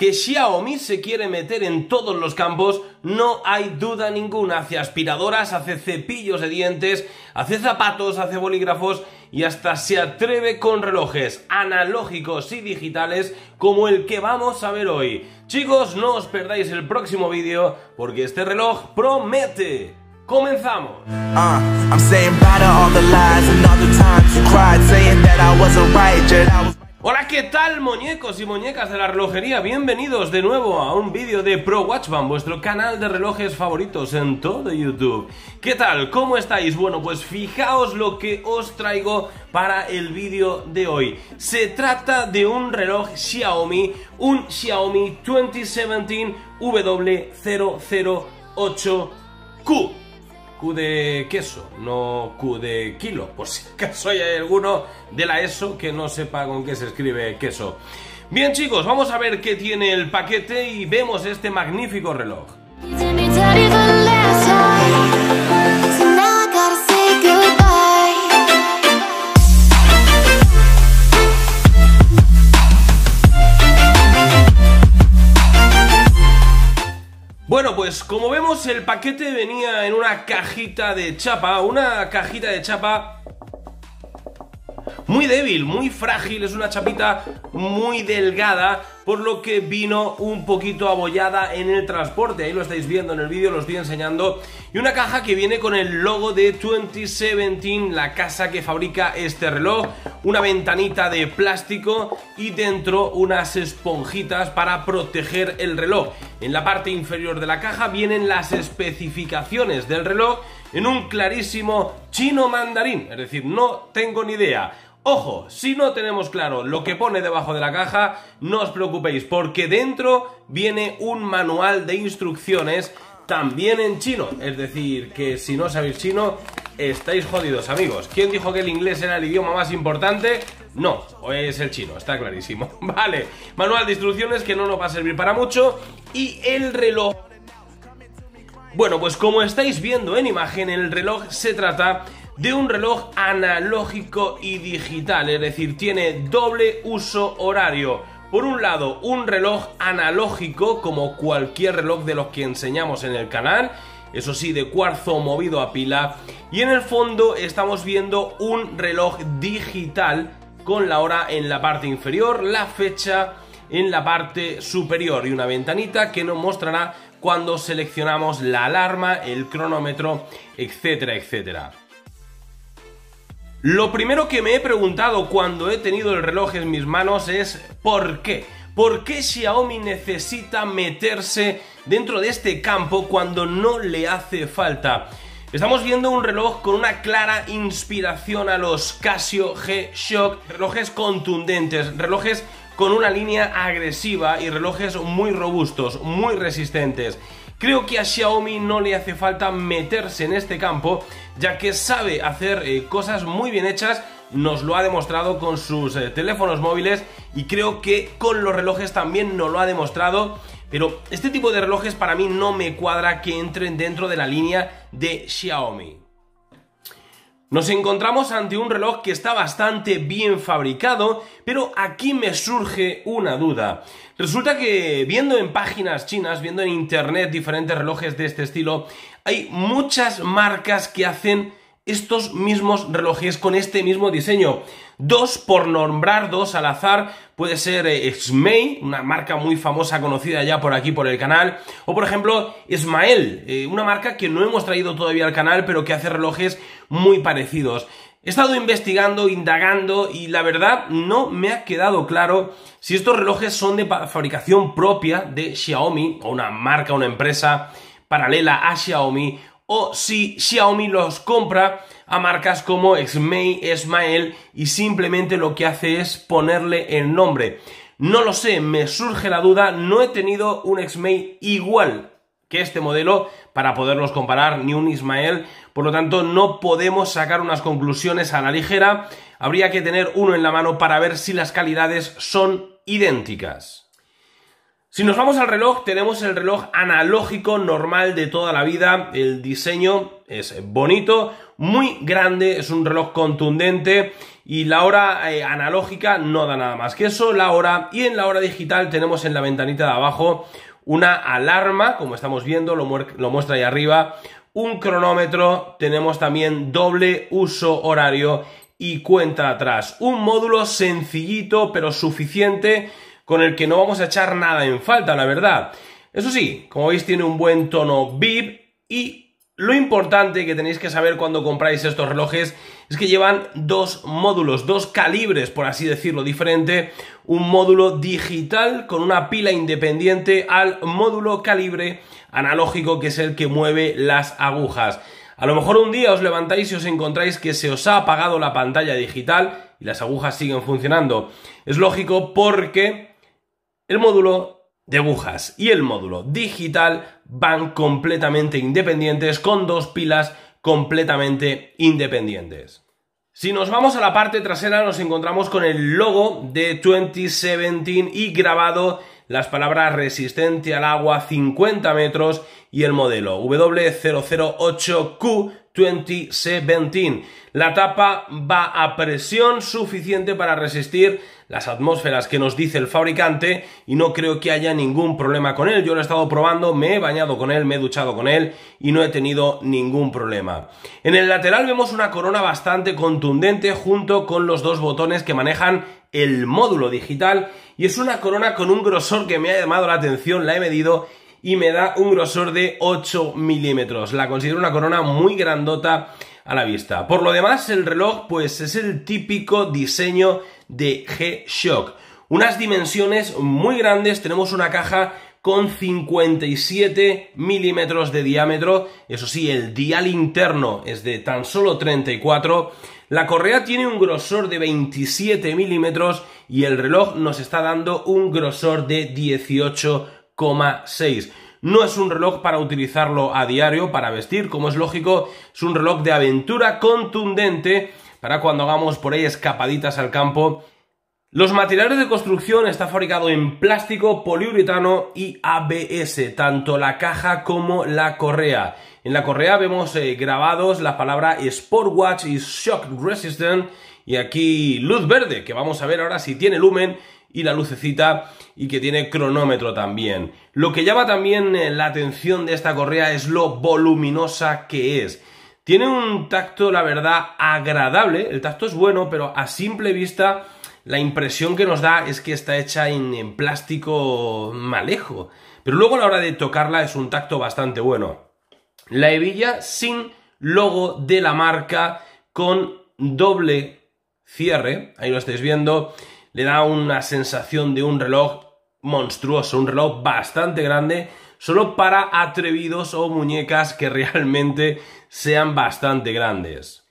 que Xiaomi se quiere meter en todos los campos, no hay duda ninguna. Hace aspiradoras, hace cepillos de dientes, hace zapatos, hace bolígrafos y hasta se atreve con relojes analógicos y digitales como el que vamos a ver hoy. Chicos, no os perdáis el próximo vídeo porque este reloj promete. ¡Comenzamos! Uh, Hola, ¿qué tal muñecos y muñecas de la relojería? Bienvenidos de nuevo a un vídeo de Pro Watchman, vuestro canal de relojes favoritos en todo YouTube. ¿Qué tal? ¿Cómo estáis? Bueno, pues fijaos lo que os traigo para el vídeo de hoy. Se trata de un reloj Xiaomi, un Xiaomi 2017 W008Q. Q de queso, no Q de kilo, por si acaso hay alguno de la ESO que no sepa con qué se escribe queso. Bien chicos, vamos a ver qué tiene el paquete y vemos este magnífico reloj. Pues, como vemos el paquete venía en una cajita de chapa, una cajita de chapa muy débil, muy frágil, es una chapita muy delgada, por lo que vino un poquito abollada en el transporte, ahí lo estáis viendo en el vídeo, lo estoy enseñando, y una caja que viene con el logo de 2017, la casa que fabrica este reloj, una ventanita de plástico y dentro unas esponjitas para proteger el reloj. En la parte inferior de la caja vienen las especificaciones del reloj en un clarísimo chino mandarín, es decir, no tengo ni idea. Ojo, si no tenemos claro lo que pone debajo de la caja, no os preocupéis, porque dentro viene un manual de instrucciones también en chino. Es decir, que si no sabéis chino, estáis jodidos, amigos. ¿Quién dijo que el inglés era el idioma más importante? No, hoy es el chino, está clarísimo. Vale, manual de instrucciones que no nos va a servir para mucho. Y el reloj bueno, pues como estáis viendo en imagen, el reloj se trata de un reloj analógico y digital, es decir, tiene doble uso horario. Por un lado, un reloj analógico como cualquier reloj de los que enseñamos en el canal, eso sí, de cuarzo movido a pila. Y en el fondo estamos viendo un reloj digital con la hora en la parte inferior, la fecha en la parte superior y una ventanita que nos mostrará cuando seleccionamos la alarma, el cronómetro, etcétera, etcétera. Lo primero que me he preguntado cuando he tenido el reloj en mis manos es ¿por qué? ¿Por qué Xiaomi necesita meterse dentro de este campo cuando no le hace falta. Estamos viendo un reloj con una clara inspiración a los Casio G-Shock, relojes contundentes, relojes con una línea agresiva y relojes muy robustos, muy resistentes. Creo que a Xiaomi no le hace falta meterse en este campo, ya que sabe hacer eh, cosas muy bien hechas, nos lo ha demostrado con sus eh, teléfonos móviles y creo que con los relojes también nos lo ha demostrado pero este tipo de relojes para mí no me cuadra que entren dentro de la línea de Xiaomi. Nos encontramos ante un reloj que está bastante bien fabricado, pero aquí me surge una duda. Resulta que viendo en páginas chinas, viendo en internet diferentes relojes de este estilo, hay muchas marcas que hacen estos mismos relojes con este mismo diseño. Dos, por nombrar dos al azar, puede ser Smei, eh, una marca muy famosa conocida ya por aquí por el canal, o por ejemplo Ismael, eh, una marca que no hemos traído todavía al canal, pero que hace relojes muy parecidos. He estado investigando, indagando y la verdad no me ha quedado claro si estos relojes son de fabricación propia de Xiaomi o una marca, una empresa paralela a Xiaomi o si Xiaomi los compra a marcas como Xmei, Esmael y simplemente lo que hace es ponerle el nombre. No lo sé, me surge la duda, no he tenido un Xmei igual que este modelo para poderlos comparar ni un Ismael, por lo tanto no podemos sacar unas conclusiones a la ligera, habría que tener uno en la mano para ver si las calidades son idénticas. Si nos vamos al reloj, tenemos el reloj analógico normal de toda la vida. El diseño es bonito, muy grande, es un reloj contundente y la hora eh, analógica no da nada más que eso, la hora. Y en la hora digital tenemos en la ventanita de abajo una alarma, como estamos viendo, lo, lo muestra ahí arriba, un cronómetro, tenemos también doble uso horario y cuenta atrás. Un módulo sencillito pero suficiente con el que no vamos a echar nada en falta, la verdad. Eso sí, como veis tiene un buen tono VIP y lo importante que tenéis que saber cuando compráis estos relojes es que llevan dos módulos, dos calibres, por así decirlo, diferente. Un módulo digital con una pila independiente al módulo calibre analógico que es el que mueve las agujas. A lo mejor un día os levantáis y os encontráis que se os ha apagado la pantalla digital y las agujas siguen funcionando. Es lógico porque el módulo de agujas y el módulo digital van completamente independientes con dos pilas completamente independientes. Si nos vamos a la parte trasera nos encontramos con el logo de 2017 y grabado las palabras resistente al agua 50 metros y el modelo W008Q 2017. La tapa va a presión suficiente para resistir las atmósferas que nos dice el fabricante y no creo que haya ningún problema con él. Yo lo he estado probando, me he bañado con él, me he duchado con él y no he tenido ningún problema. En el lateral vemos una corona bastante contundente junto con los dos botones que manejan el módulo digital y es una corona con un grosor que me ha llamado la atención, la he medido y me da un grosor de 8 milímetros. La considero una corona muy grandota a la vista. Por lo demás, el reloj pues es el típico diseño de G-Shock. Unas dimensiones muy grandes, tenemos una caja con 57 milímetros de diámetro. Eso sí, el dial interno es de tan solo 34. La correa tiene un grosor de 27 milímetros y el reloj nos está dando un grosor de 18 no es un reloj para utilizarlo a diario, para vestir, como es lógico, es un reloj de aventura contundente para cuando hagamos por ahí escapaditas al campo. Los materiales de construcción está fabricado en plástico, poliuretano y ABS, tanto la caja como la correa. En la correa vemos eh, grabados la palabra Sportwatch y Shock Resistant y aquí luz verde, que vamos a ver ahora si tiene lumen y la lucecita y que tiene cronómetro también. Lo que llama también eh, la atención de esta correa es lo voluminosa que es. Tiene un tacto, la verdad, agradable. El tacto es bueno, pero a simple vista la impresión que nos da es que está hecha en, plástico malejo. Pero luego a la hora de tocarla es un tacto bastante bueno. La hebilla sin logo de la marca con doble cierre, ahí lo estáis viendo, le da una sensación de un reloj monstruoso, un reloj bastante grande, solo para atrevidos o muñecas que realmente sean bastante grandes.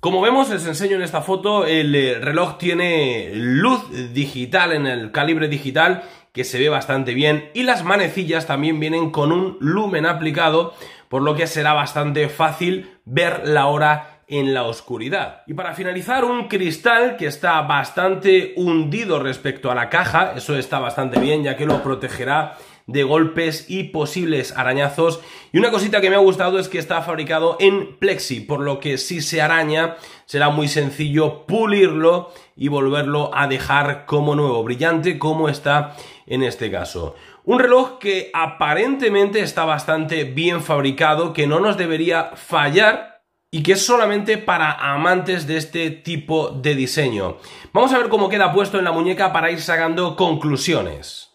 Como vemos, les enseño en esta foto, el eh, reloj tiene luz digital en el calibre digital que se ve bastante bien y las manecillas también vienen con un lumen aplicado, por lo que será bastante fácil ver la hora en la oscuridad. Y para finalizar, un cristal que está bastante hundido respecto a la caja, eso está bastante bien ya que lo protegerá de golpes y posibles arañazos. Y una cosita que me ha gustado es que está fabricado en plexi, por lo que si se araña será muy sencillo pulirlo y volverlo a dejar como nuevo, brillante como está en este caso. Un reloj que aparentemente está bastante bien fabricado, que no nos debería fallar y que es solamente para amantes de este tipo de diseño. Vamos a ver cómo queda puesto en la muñeca para ir sacando conclusiones.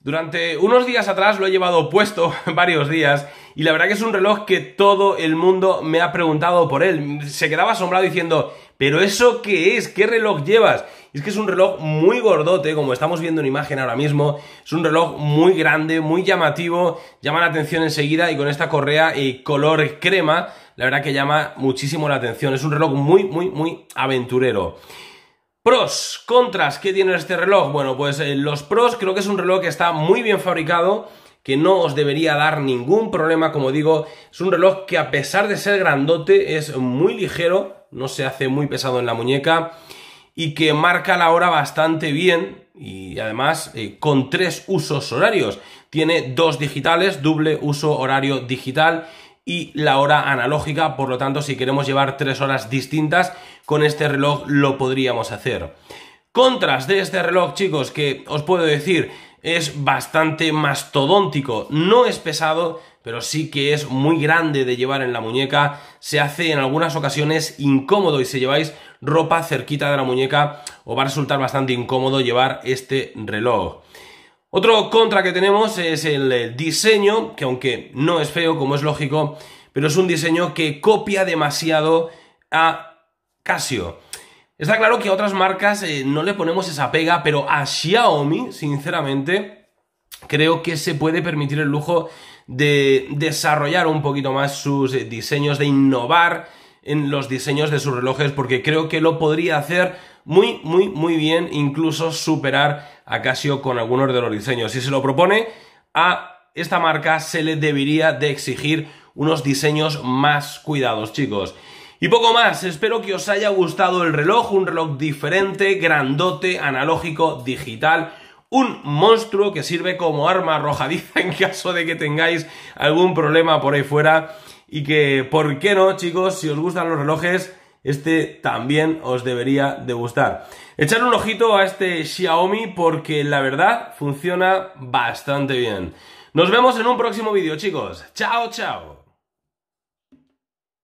Durante unos días atrás lo he llevado puesto, varios días, y la verdad que es un reloj que todo el mundo me ha preguntado por él. Se quedaba asombrado diciendo, ¿pero eso qué es? ¿Qué reloj llevas? Es que es un reloj muy gordote, como estamos viendo en imagen ahora mismo. Es un reloj muy grande, muy llamativo, llama la atención enseguida y con esta correa y eh, color crema, la verdad que llama muchísimo la atención. Es un reloj muy, muy, muy aventurero. Pros, contras, ¿qué tiene este reloj? Bueno, pues eh, los pros creo que es un reloj que está muy bien fabricado, que no os debería dar ningún problema, como digo, es un reloj que a pesar de ser grandote es muy ligero, no se hace muy pesado en la muñeca y que marca la hora bastante bien y además eh, con tres usos horarios. Tiene dos digitales, doble uso horario digital y la hora analógica, por lo tanto si queremos llevar tres horas distintas con este reloj lo podríamos hacer. Contras de este reloj, chicos, que os puedo decir es bastante mastodóntico. No es pesado, pero sí que es muy grande de llevar en la muñeca. Se hace en algunas ocasiones incómodo y si lleváis ropa cerquita de la muñeca os va a resultar bastante incómodo llevar este reloj. Otro contra que tenemos es el diseño, que aunque no es feo como es lógico, pero es un diseño que copia demasiado a Casio. Está claro que a otras marcas eh, no le ponemos esa pega, pero a Xiaomi, sinceramente, creo que se puede permitir el lujo de desarrollar un poquito más sus eh, diseños, de innovar en los diseños de sus relojes, porque creo que lo podría hacer muy, muy, muy bien, incluso superar a Casio con algunos de los diseños. Si se lo propone, a esta marca se le debería de exigir unos diseños más cuidados, chicos. Y poco más, espero que os haya gustado el reloj, un reloj diferente, grandote, analógico, digital, un monstruo que sirve como arma arrojadiza en caso de que tengáis algún problema por ahí fuera y que, ¿por qué no, chicos? Si os gustan los relojes, este también os debería de gustar. Echar un ojito a este Xiaomi porque la verdad funciona bastante bien. Nos vemos en un próximo vídeo, chicos. Chao, chao.